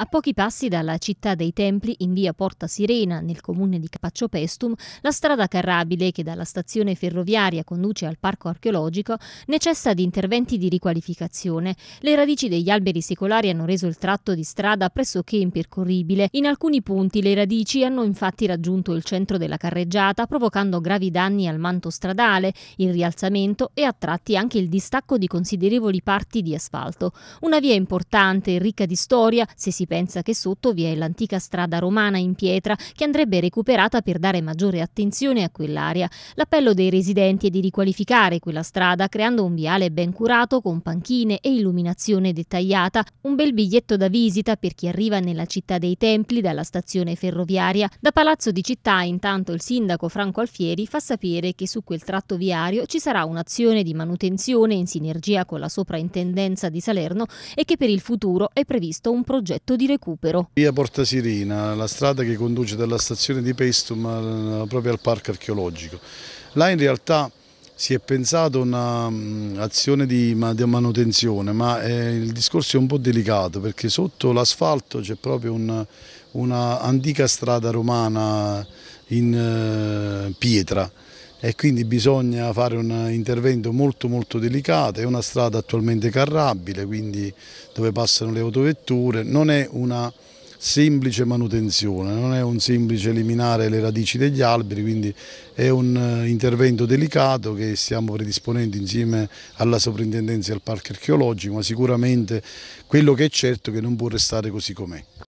A pochi passi dalla città dei Templi, in via Porta Sirena, nel comune di Capaccio Pestum, la strada carrabile che dalla stazione ferroviaria conduce al parco archeologico necessita di interventi di riqualificazione. Le radici degli alberi secolari hanno reso il tratto di strada pressoché impercorribile. In alcuni punti le radici hanno infatti raggiunto il centro della carreggiata, provocando gravi danni al manto stradale, il rialzamento e a tratti anche il distacco di considerevoli parti di asfalto. Una via importante e ricca di storia, se si pensa che sotto vi è l'antica strada romana in pietra che andrebbe recuperata per dare maggiore attenzione a quell'area. L'appello dei residenti è di riqualificare quella strada creando un viale ben curato con panchine e illuminazione dettagliata, un bel biglietto da visita per chi arriva nella città dei templi dalla stazione ferroviaria. Da Palazzo di Città intanto il sindaco Franco Alfieri fa sapere che su quel tratto viario ci sarà un'azione di manutenzione in sinergia con la soprintendenza di Salerno e che per il futuro è previsto un progetto di recupero. Via Porta Sirina, la strada che conduce dalla stazione di Pestum proprio al parco archeologico. Là in realtà si è pensato un'azione mm, di, manutenzione, ma eh, il discorso è un po' delicato perché sotto l'asfalto c'è proprio un'antica una strada romana in eh, pietra e quindi bisogna fare un intervento molto molto delicato, è una strada attualmente carrabile, quindi dove passano le autovetture, non è una semplice manutenzione, non è un semplice eliminare le radici degli alberi, quindi è un eh, intervento delicato che stiamo predisponendo insieme alla soprintendenza e al parco archeologico, ma sicuramente quello che è certo è che non può restare così com'è.